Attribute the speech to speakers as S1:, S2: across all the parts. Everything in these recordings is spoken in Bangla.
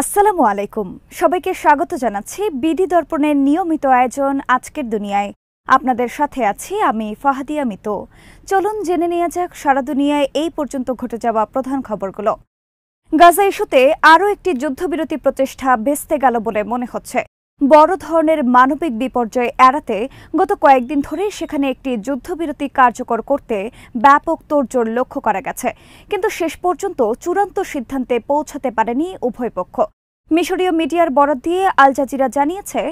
S1: আসসালামু আলাইকুম সবাইকে স্বাগত জানাচ্ছি বিধি দর্পণের নিয়মিত আয়োজন আজকের দুনিয়ায় আপনাদের সাথে আছি আমি ফাহাদিয়া মিত চলুন জেনে নেওয়া যাক সারা দুনিয়ায় এই পর্যন্ত ঘটে যাওয়া প্রধান খবরগুলো গাজা ইস্যুতে আরও একটি যুদ্ধবিরতি প্রচেষ্টা ভেস্তে গেল বলে মনে হচ্ছে বড় ধরনের মানবিক বিপর্যয় এড়াতে গত কয়েকদিন ধরে সেখানে একটি যুদ্ধবিরতি কার্যকর করতে ব্যাপক তোড়জোড় লক্ষ্য করা গেছে কিন্তু শেষ পর্যন্ত চূড়ান্ত সিদ্ধান্তে পৌঁছাতে পারেনি উভয় পক্ষ মিশরীয় মিডিয়ার বরাদ দিয়ে আল জাজিরা জানিয়েছে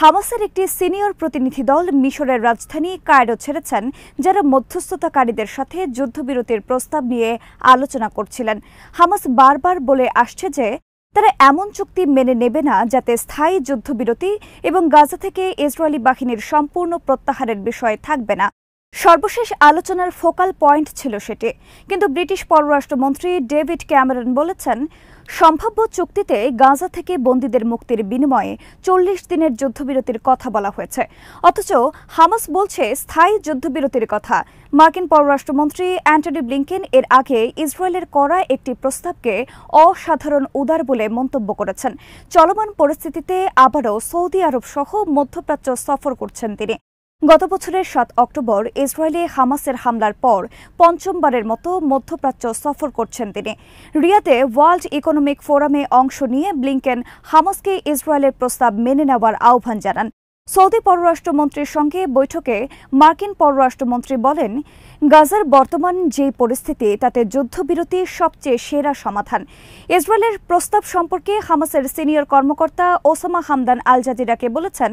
S1: হামাসের একটি সিনিয়র প্রতিনিধি দল মিশরের রাজধানী কায়রো ছেড়েছেন যারা মধ্যস্থতাকারীদের সাথে যুদ্ধবিরতির প্রস্তাব নিয়ে আলোচনা করছিলেন হামাস বারবার বলে আসছে যে তারা এমন চুক্তি মেনে নেবে না যাতে স্থায়ী যুদ্ধবিরতি এবং গাজা থেকে ইসরায়েলি বাহিনীর সম্পূর্ণ প্রত্যাহারের বিষয় থাকবে না সর্বশেষ আলোচনার ফোকাল পয়েন্ট ছিল সেটি কিন্তু ব্রিটিশ পররাষ্ট্রমন্ত্রী ডেভিড ক্যামেরন বলেছেন সম্ভাব্য চুক্তিতে গাজা থেকে বন্দীদের মুক্তির বিনিময়ে চল্লিশ দিনের যুদ্ধবিরতির কথা বলা হয়েছে অথচ হামাস বলছে স্থায়ী যুদ্ধবিরতির কথা মার্কিন পররাষ্ট্রমন্ত্রী অ্যান্টনি ব্লিংকেন এর আগে ইসরায়েলের করা একটি প্রস্তাবকে অসাধারণ উদার বলে মন্তব্য করেছেন চলমান পরিস্থিতিতে আবারও সৌদি আরব সহ মধ্যপ্রাচ্য সফর করছেন তিনি গত বছরের সাত অক্টোবর ইসরায়েলে হামাসের হামলার পর পঞ্চমবারের মতো মধ্যপ্রাচ্য সফর করছেন তিনি রিয়াতে ওয়ার্ল্ড ইকোনমিক ফোরামে অংশ নিয়ে ব্লিংকেন হামাসকে ইসরায়েলের প্রস্তাব মেনে নেওয়ার আহ্বান জানান সৌদি পররাষ্ট্রমন্ত্রীর সঙ্গে বৈঠকে মার্কিন পররাষ্ট্রমন্ত্রী বলেন গাজার বর্তমান যে পরিস্থিতি তাতে যুদ্ধবিরতি সবচেয়ে সেরা সমাধান ইসরায়েলের প্রস্তাব সম্পর্কে হামাসের সিনিয়র কর্মকর্তা ওসামা হামদান আল জাজিরাকে বলেছেন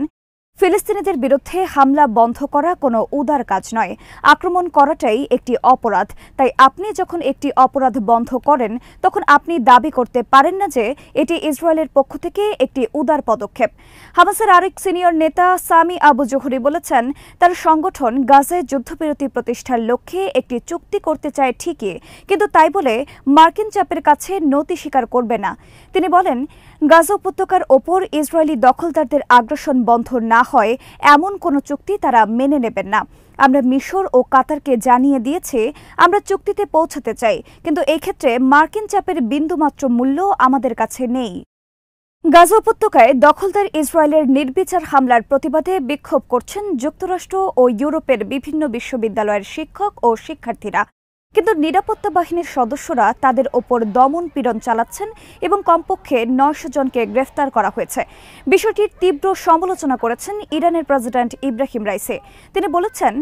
S1: ফিলিস্তিনিদের বিরুদ্ধে হামলা বন্ধ করা কোনো উদার কাজ নয় আক্রমণ করাটাই একটি অপরাধ তাই আপনি যখন একটি অপরাধ বন্ধ করেন তখন আপনি দাবি করতে পারেন না যে এটি ইসরায়েলের পক্ষ থেকে একটি উদার পদক্ষেপ হামাসের আরেক সিনিয়র নেতা সামি আবু জোহরি বলেছেন তার সংগঠন গাজায় যুদ্ধবিরতি প্রতিষ্ঠার লক্ষ্যে একটি চুক্তি করতে চায় ঠিকই কিন্তু তাই বলে মার্কিন চাপের কাছে নতি স্বীকার করবে না তিনি বলেন গাজা উপত্যকার ওপর ইসরায়েলি দখলদারদের আগ্রাসন বন্ধ না হয় এমন কোনো চুক্তি তারা মেনে নেবেন না আমরা মিশর ও কাতারকে জানিয়ে দিয়েছে আমরা চুক্তিতে পৌঁছাতে চাই কিন্তু এক্ষেত্রে মার্কিন চাপের বিন্দুমাত্র মূল্য আমাদের কাছে নেই গাজা উপত্যকায় দখলদার ইসরায়েলের নির্বিচার হামলার প্রতিবাদে বিক্ষোভ করছেন যুক্তরাষ্ট্র ও ইউরোপের বিভিন্ন বিশ্ববিদ্যালয়ের শিক্ষক ও শিক্ষার্থীরা কিন্তু নিরাপত্তা বাহিনীর সদস্যরা তাদের ওপর দমন পীড়ন চালাচ্ছেন এবং কমপক্ষে নয়শো জনকে গ্রেফতার করা হয়েছে বিষয়টির তীব্র সমালোচনা করেছেন ইরানের প্রেসিডেন্ট ইব্রাহিম রাইসে তিনি বলেছেন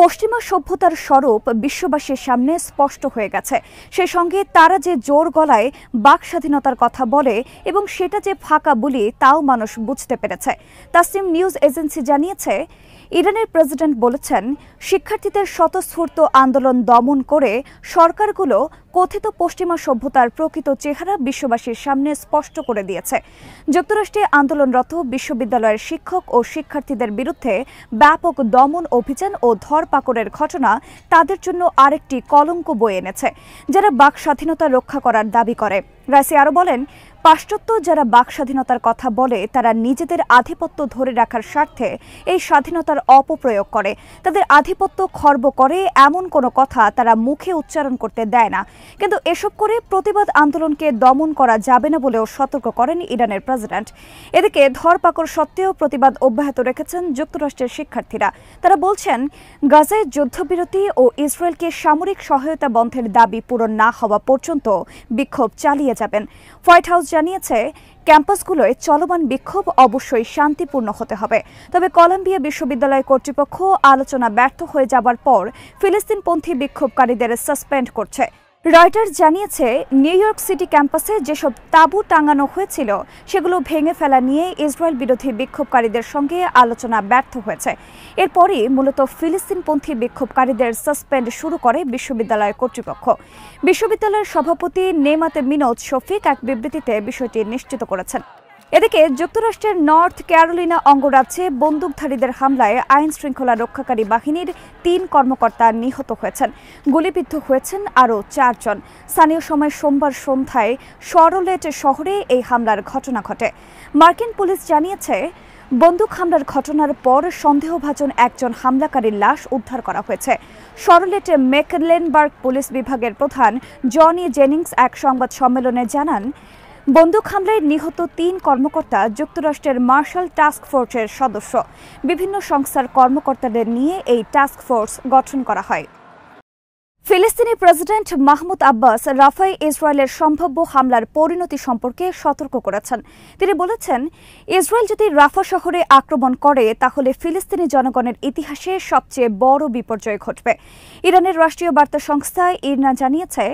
S1: পশ্চিমা সভ্যতার স্বরূপ বিশ্ববাসীর সামনে স্পষ্ট হয়ে গেছে সে সঙ্গে তারা যে জোর গলায় বাক স্বাধীনতার কথা বলে এবং সেটা যে ফাঁকা বলি তাও মানুষ বুঝতে পেরেছে তাসিম নিউজ এজেন্সি জানিয়েছে ইরানের প্রেসিডেন্ট বলেছেন শিক্ষার্থীদের স্বতঃস্ফূর্ত আন্দোলন দমন করে সরকারগুলো কথিত পশ্চিমা সভ্যতার প্রকৃত চেহারা বিশ্ববাসীর সামনে স্পষ্ট করে দিয়েছে যুক্তরাষ্ট্রে আন্দোলনরত বিশ্ববিদ্যালয়ের শিক্ষক ও শিক্ষার্থীদের বিরুদ্ধে ব্যাপক দমন অভিযান ও ধরপাকড়ের ঘটনা তাদের জন্য আরেকটি কলঙ্ক বয়ে এনেছে যারা বাক স্বাধীনতা রক্ষা করার দাবি করে রাইসি আরও বলেন পাশ্চাত্য যারা বাক স্বাধীনতার কথা বলে তারা নিজেদের আধিপত্য ধরে রাখার স্বার্থে এই স্বাধীনতার অপপ্রয়োগ করে তাদের আধিপত্য খর্ব করে এমন কোনো কথা তারা মুখে উচ্চারণ করতে দেয় না কিন্তু এসব করে প্রতিবাদ আন্দোলনকে দমন করা যাবে না বলেও সতর্ক করেন ইরানের প্রেসিডেন্ট এদিকে ধরপাকড় সত্ত্বেও প্রতিবাদ অব্যাহত রেখেছেন যুক্তরাষ্ট্রের শিক্ষার্থীরা তারা বলছেন গাজায় যুদ্ধবিরতি ও ইসরায়েলকে সামরিক সহায়তা বন্ধের দাবি পূরণ না হওয়া পর্যন্ত বিক্ষোভ চালিয়ে যাবেন হোয়াইট হাউস জানিয়েছে ক্যাম্পাসগুলোয় চলমান বিক্ষোভ অবশ্যই শান্তিপূর্ণ হতে হবে তবে কলম্বিয়া বিশ্ববিদ্যালয় কর্তৃপক্ষ আলোচনা ব্যর্থ হয়ে যাবার পর ফিলিস্তিনপন্থী বিক্ষোভকারীদের সাসপেন্ড করছে রয়টার্স জানিয়েছে নিউ ইয়র্ক সিটি ক্যাম্পাসে যেসব তাঁবু টাঙানো হয়েছিল সেগুলো ভেঙে ফেলা নিয়ে ইসরায়েল বিরোধী বিক্ষোভকারীদের সঙ্গে আলোচনা ব্যর্থ হয়েছে এরপরই মূলত ফিলিস্তিনপন্থী বিক্ষোভকারীদের সাসপেন্ড শুরু করে বিশ্ববিদ্যালয় কর্তৃপক্ষ বিশ্ববিদ্যালয়ের সভাপতি নেমাতে মিনোজ শফিক এক বিবৃতিতে বিষয়টি নিশ্চিত করেছেন এদিকে যুক্তরাষ্ট্রের নর্থ ক্যারোলিনা অঙ্গরাজ্যে বন্দুকধারীদের হামলায় আইন শৃঙ্খলা রক্ষাকারী বাহিনীর তিন কর্মকর্তা নিহত হয়েছেন গুলিবিদ্ধ হয়েছেন আরও চারজন স্থানীয় সময় সোমবার সন্ধ্যায় সরলেট শহরে এই হামলার ঘটনা ঘটে মার্কিন পুলিশ জানিয়েছে বন্দুক হামলার ঘটনার পর সন্দেহভাজন একজন হামলাকারীর লাশ উদ্ধার করা হয়েছে সরলেটে মেকলেনবার্গ পুলিশ বিভাগের প্রধান জনি জেনিংস এক সংবাদ সম্মেলনে জানান বন্দুক হামলায় নিহত তিন কর্মকর্তা যুক্তরাষ্ট্রের মার্শাল টাস্ক ফোর্সের সদস্য বিভিন্ন সংস্থার কর্মকর্তাদের নিয়ে এই টাস্ক ফোর্স গঠন করা হয় ফিলিস্তিনি প্রেসিডেন্ট মাহমুদ আব্বাস রাফাই ইসরায়েলের সম্ভাব্য হামলার পরিণতি সম্পর্কে সতর্ক করেছেন তিনি বলেছেন ইসরায়েল যদি রাফা শহরে আক্রমণ করে তাহলে ফিলিস্তিনি জনগণের ইতিহাসে সবচেয়ে বড় বিপর্যয় ঘটবে ইরানের রাষ্ট্রীয় বার্তা সংস্থা ইরনা জানিয়েছে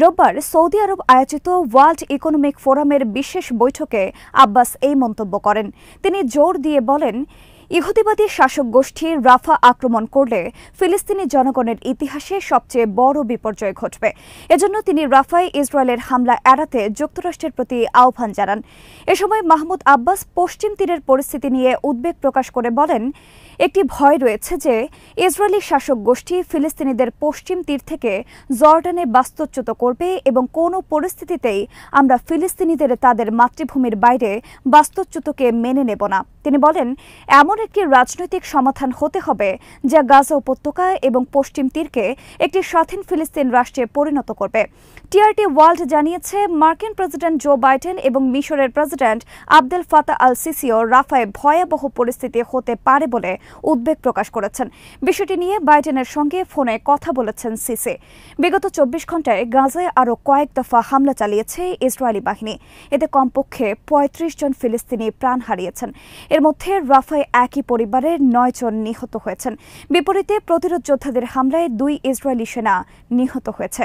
S1: রোববার সৌদি আরব আয়োজিত ওয়ার্ল্ড ইকোনমিক ফোরামের বিশেষ বৈঠকে আব্বাস এই মন্তব্য করেন তিনি জোর দিয়ে বলেন ইহুদিবাদী শাসক গোষ্ঠী রাফা আক্রমণ করলে ফিলিস্তিনি জনগণের ইতিহাসে সবচেয়ে বড় বিপর্যয় ঘটবে এজন্য তিনি রাফায় ইসরায়েলের হামলা এড়াতে যুক্তরাষ্ট্রের প্রতি আহ্বান জানান এ সময় মাহমুদ আব্বাস পশ্চিম তীরের পরিস্থিতি নিয়ে উদ্বেগ প্রকাশ করে বলেন একটি ভয় রয়েছে যে ইসরায়েলি শাসক গোষ্ঠী ফিলিস্তিনিদের পশ্চিম তীর থেকে জর্ডানে বাস্তুচ্যুত করবে এবং কোনো পরিস্থিতিতেই আমরা ফিলিস্তিনিদের তাদের মাতৃভূমির বাইরে বাস্তুচ্যুতকে মেনে নেব না তিনি বলেন এমন এমন একটি রাজনৈতিক সমাধান হতে হবে যা গাজা উপত্যকা এবং পশ্চিম তীরকে একটি স্বাধীন ফিলিস্তিন রাষ্ট্রে পরিণত করবে টিআরটি ওয়ার্ল্ড জানিয়েছে মার্কিন প্রেসিডেন্ট জো বাইডেন এবং মিশরের প্রেসিডেন্ট আবদেল ফাতা আল সিসিও রাফায় ভয়াবহ পরিস্থিতি হতে পারে বলে উদ্বেগ প্রকাশ করেছেন বিষয়টি নিয়ে বাইডেনের সঙ্গে ফোনে কথা বলেছেন সিসি বিগত চব্বিশ ঘন্টায় গাজায় আরও কয়েক দফা হামলা চালিয়েছে ইসরায়েলি বাহিনী এতে কমপক্ষে পঁয়ত্রিশ জন ফিলিস্তিনি প্রাণ হারিয়েছেন এর মধ্যে রাফায় একই পরিবারের নয়জন নিহত হয়েছেন বিপরীতে প্রতিরোধ যোদ্ধাদের হামলায় দুই ইসরায়েলি সেনা নিহত হয়েছে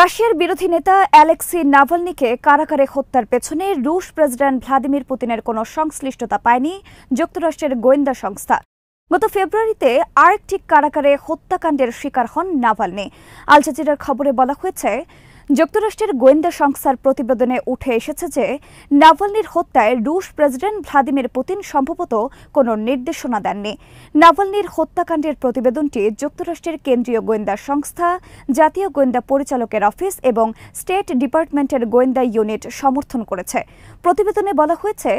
S1: রাশিয়ার বিরোধী নেতা অ্যালেক্সি নাভালনিকে কারাকারে হত্যার পেছনে রুশ প্রেসিডেন্ট ভ্লাদিমির পুতিনের কোনো সংশ্লিষ্টতা পায়নি যুক্তরাষ্ট্রের গোয়েন্দা সংস্থা গত ফেব্রুয়ারিতে আরেকটি কারাকারে হত্যাকাণ্ডের শিকার হন নাভালনি আল খবরে বলা হয়েছে যুক্তরাষ্ট্রের গোয়েন্দা সংস্থার প্রতিবেদনে উঠে এসেছে যে নাভালনির হত্যায় রুশ প্রেসিডেন্ট ভ্লাদিমির পুতিন সম্ভবত কোনো নির্দেশনা দেননি নাভালনির হত্যাকাণ্ডের প্রতিবেদনটি যুক্তরাষ্ট্রের কেন্দ্রীয় গোয়েন্দা সংস্থা জাতীয় গোয়েন্দা পরিচালকের অফিস এবং স্টেট ডিপার্টমেন্টের গোয়েন্দা ইউনিট সমর্থন করেছে প্রতিবেদনে বলা হয়েছে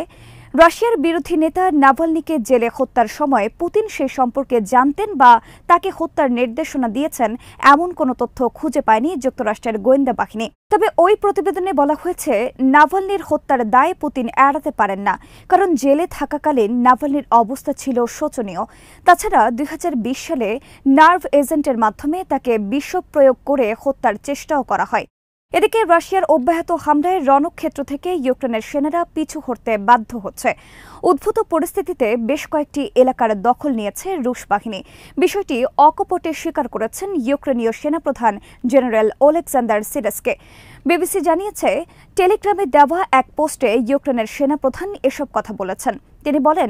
S1: রাশিয়ার বিরোধী নেতা নাভালনিকে জেলে হত্যার সময় পুতিন সে সম্পর্কে জানতেন বা তাকে হত্যার নির্দেশনা দিয়েছেন এমন কোনো তথ্য খুঁজে পায়নি যুক্তরাষ্ট্রের গোয়েন্দা বাহিনী তবে ওই প্রতিবেদনে বলা হয়েছে নাভালনির হত্যার দায় পুতিন এড়াতে পারেন না কারণ জেলে থাকাকালীন নাভালনির অবস্থা ছিল শোচনীয় তাছাড়া দুই সালে নার্ভ এজেন্টের মাধ্যমে তাকে বিষ প্রয়োগ করে হত্যার চেষ্টাও করা হয় এদিকে রাশিয়ার অব্যাহত হামলায় রণক্ষেত্র থেকে ইউক্রেনের সেনারা পিছু হতে বাধ্য হচ্ছে উদ্ভূত পরিস্থিতিতে বেশ কয়েকটি এলাকার দখল নিয়েছে রুশ বাহিনী বিষয়টি অকপটে স্বীকার করেছেন ইউক্রেনীয় সেনাপ্রধান জেনারেল ওলেকজান্ডার সিরেসকে বিবিসি জানিয়েছে টেলিগ্রামে দেওয়া এক পোস্টে ইউক্রেনের সেনাপ্রধান এসব কথা বলেছেন তিনি বলেন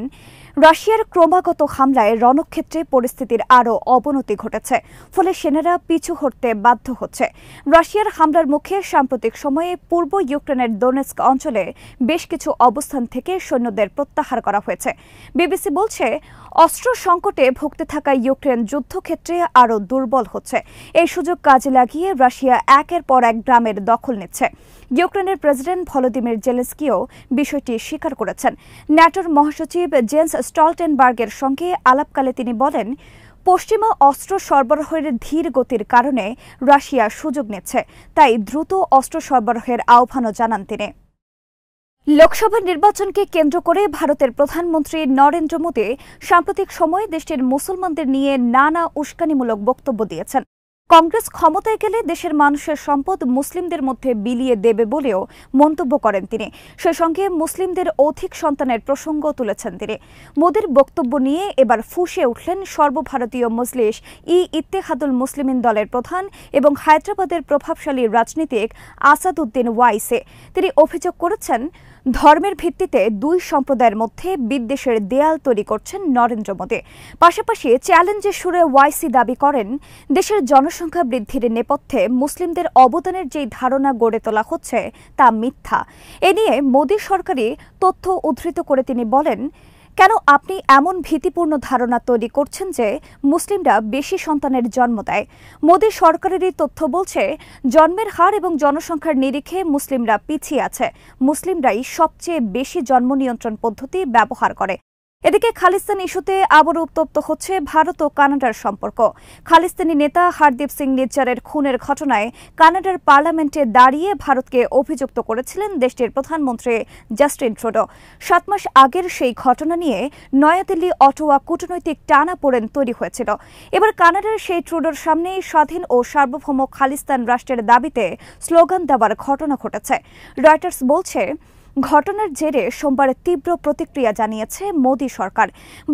S1: রাশিয়ার ক্রমাগত হামলায় রণক্ষেত্রে পরিস্থিতির আরও অবনতি ঘটেছে ফলে সেনারা পিছু হটতে বাধ্য হচ্ছে রাশিয়ার হামলার মুখে সাম্প্রতিক সময়ে পূর্ব ইউক্রেনের দোনেস্ক অঞ্চলে বেশ কিছু অবস্থান থেকে সৈন্যদের প্রত্যাহার করা হয়েছে বিবিসি বলছে অস্ত্র সংকটে ভুগতে থাকা ইউক্রেন যুদ্ধক্ষেত্রে আরও দুর্বল হচ্ছে এই সুযোগ কাজে লাগিয়ে রাশিয়া একের পর এক গ্রামের দখল নিচ্ছে ইউক্রেনের প্রেসিডেন্ট ভলোদিমির জেলেস্কিও বিষয়টি স্বীকার করেছেন ন্যাটোর মহাসচিব জেন্স স্টলটেনবার্গের সঙ্গে আলাপকালে তিনি বলেন পশ্চিমা অস্ত্র সরবরাহের ধীর গতির কারণে রাশিয়া সুযোগ নিচ্ছে তাই দ্রুত অস্ত্র সরবরাহের আহ্বানও জানান তিনি লোকসভা নির্বাচনকে কেন্দ্র করে ভারতের প্রধানমন্ত্রী নরেন্দ্র মোদী সাম্প্রতিক সময়ে দেশটির মুসলমানদের নিয়ে নানা উস্কানিমূলক বক্তব্য দিয়েছেন কংগ্রেস ক্ষমতায় গেলে দেশের মানুষের সম্পদ মুসলিমদের মধ্যে বিলিয়ে দেবে বলেও মন্তব্য করেন তিনি সে সঙ্গে মুসলিমদের অধিক সন্তানের প্রসঙ্গ তুলেছেন তিনি মোদীর বক্তব্য নিয়ে এবার ফুসে উঠলেন সর্বভারতীয় মজলিস ই ইত্তেহাদুল মুসলিমিন দলের প্রধান এবং হায়দ্রাবাদের প্রভাবশালী রাজনীতিক উদ্দিন ওয়াইসে তিনি অভিযোগ করেছেন ধর্মের ভিত্তিতে দুই সম্প্রদায়ের মধ্যে বিদ্বেষের দেয়াল তৈরি করছেন নরেন্দ্র মোদী পাশাপাশি চ্যালেঞ্জের সুরে ওয়াইসি দাবি করেন দেশের জনসংখ্যা বৃদ্ধির নেপথ্যে মুসলিমদের অবদানের যেই ধারণা গড়ে তোলা হচ্ছে তা মিথ্যা এ নিয়ে মোদী সরকারি তথ্য উদ্ধৃত করে তিনি বলেন কেন আপনি এমন ভীতিপূর্ণ ধারণা তৈরি করছেন যে মুসলিমরা বেশি সন্তানের জন্ম দেয় মোদী সরকারেরই তথ্য বলছে জন্মের হার এবং জনসংখ্যার নিরিখে মুসলিমরা পিছিয়ে আছে মুসলিমরাই সবচেয়ে বেশি জন্ম নিয়ন্ত্রণ পদ্ধতি ব্যবহার করে এদিকে খালিস্তান ইস্যুতে আবারও উত্তপ্ত হচ্ছে ভারত ও কানাডার সম্পর্ক খালিস্তানি নেতা হারদীপ সিং নিজ্জারের খুনের ঘটনায় কানাডার পার্লামেন্টে দাঁড়িয়ে ভারতকে অভিযুক্ত করেছিলেন দেশটির প্রধানমন্ত্রী জাস্টিন ট্রুডো সাত মাস আগের সেই ঘটনা নিয়ে নয়াদিল্লি অটোয়া কূটনৈতিক টানা পড়েন তৈরি হয়েছিল এবার কানাডার সেই ট্রুডোর সামনেই স্বাধীন ও সার্বভৌম খালিস্তান রাষ্ট্রের দাবিতে স্লোগান দেওয়ার ঘটনা ঘটেছে রয়টার্স বলছে ঘটনার জেরে সোমবার তীব্র প্রতিক্রিয়া জানিয়েছে মোদী সরকার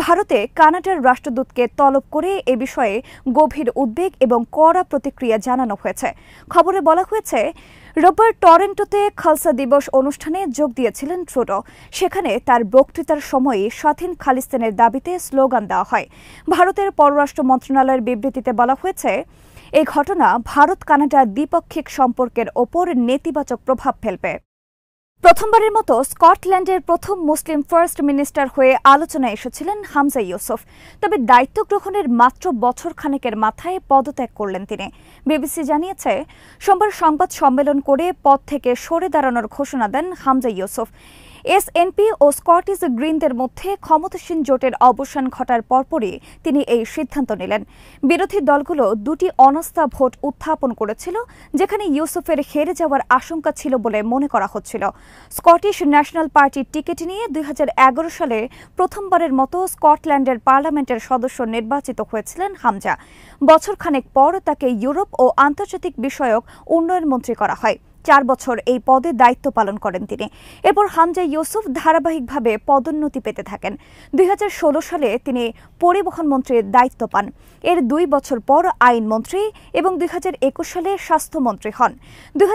S1: ভারতে কানাডার রাষ্ট্রদূতকে তলব করে এ বিষয়ে গভীর উদ্বেগ এবং কড়া প্রতিক্রিয়া জানানো হয়েছে খবরে বলা হয়েছে রোববার টরেন্টোতে খালসা দিবস অনুষ্ঠানে যোগ দিয়েছিলেন ট্রুডো সেখানে তার বক্তৃতার সময়ে স্বাধীন খালিস্তানের দাবিতে স্লোগান দেওয়া হয় ভারতের পররাষ্ট্র মন্ত্রণালয়ের বিবৃতিতে বলা হয়েছে এই ঘটনা ভারত কানাডা দ্বিপাক্ষিক সম্পর্কের ওপর নেতিবাচক প্রভাব ফেলবে প্রথমবারের মতো স্কটল্যান্ডের প্রথম মুসলিম ফার্স্ট মিনিস্টার হয়ে আলোচনায় এসেছিলেন হামজা ইউসুফ তবে দায়িত্ব গ্রহণের মাত্র বছর খানেকের মাথায় পদত্যাগ করলেন তিনি বিবিসি জানিয়েছে সোমবার সংবাদ সম্মেলন করে পদ থেকে সরে দাঁড়ানোর ঘোষণা দেন হামজা ইউসুফ এসএনপি ও স্কটিশ গ্রিনদের মধ্যে ক্ষমতাসীন জোটের অবসান ঘটার পরপরই তিনি এই সিদ্ধান্ত নিলেন বিরোধী দলগুলো দুটি অনাস্থা ভোট উত্থাপন করেছিল যেখানে ইউসুফের হেরে যাওয়ার আশঙ্কা ছিল বলে মনে করা হচ্ছিল স্কটিশ ন্যাশনাল পার্টির টিকিট নিয়ে দুই সালে প্রথমবারের মতো স্কটল্যান্ডের পার্লামেন্টের সদস্য নির্বাচিত হয়েছিলেন হামজা বছরখানেক পর তাকে ইউরোপ ও আন্তর্জাতিক বিষয়ক উন্নয়ন মন্ত্রী করা হয় চার বছর এই পদে দায়িত্ব পালন করেন তিনি এরপর হামজা ইউসুফ ধারাবাহিকভাবে পদোন্নতি পেতে থাকেন দুই সালে তিনি পরিবহন মন্ত্রীর দায়িত্ব পান এর দুই বছর পর আইনমন্ত্রী এবং দুই সালে স্বাস্থ্যমন্ত্রী হন দুই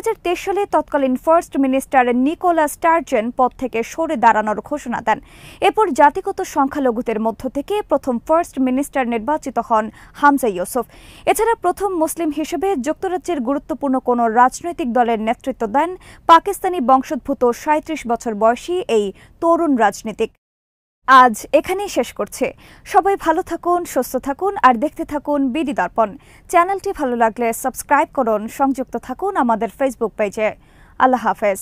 S1: সালে তৎকালীন ফার্স্ট মিনিস্টার নিকোলা স্টার্জেন পদ থেকে সরে দাঁড়ানোর ঘোষণা দেন এরপর জাতিগত সংখ্যালঘুদের মধ্য থেকে প্রথম ফার্স্ট মিনিস্টার নির্বাচিত হন হামজা ইউসুফ এছাড়া প্রথম মুসলিম হিসেবে যুক্তরাজ্যের গুরুত্বপূর্ণ কোনো রাজনৈতিক দলের নেতৃত্ব নেতৃত্ব দেন পাকিস্তানি বংশোদ্ভূত সাঁত্রিশ বছর বয়সী এই তরুণ রাজনীতিক আজ এখানেই শেষ করছে সবাই ভালো থাকুন সুস্থ থাকুন আর দেখতে থাকুন বিডি দর্পণ চ্যানেলটি ভালো লাগলে সাবস্ক্রাইব করুন সংযুক্ত থাকুন আমাদের ফেসবুক পেজে আল্লাহ হাফেজ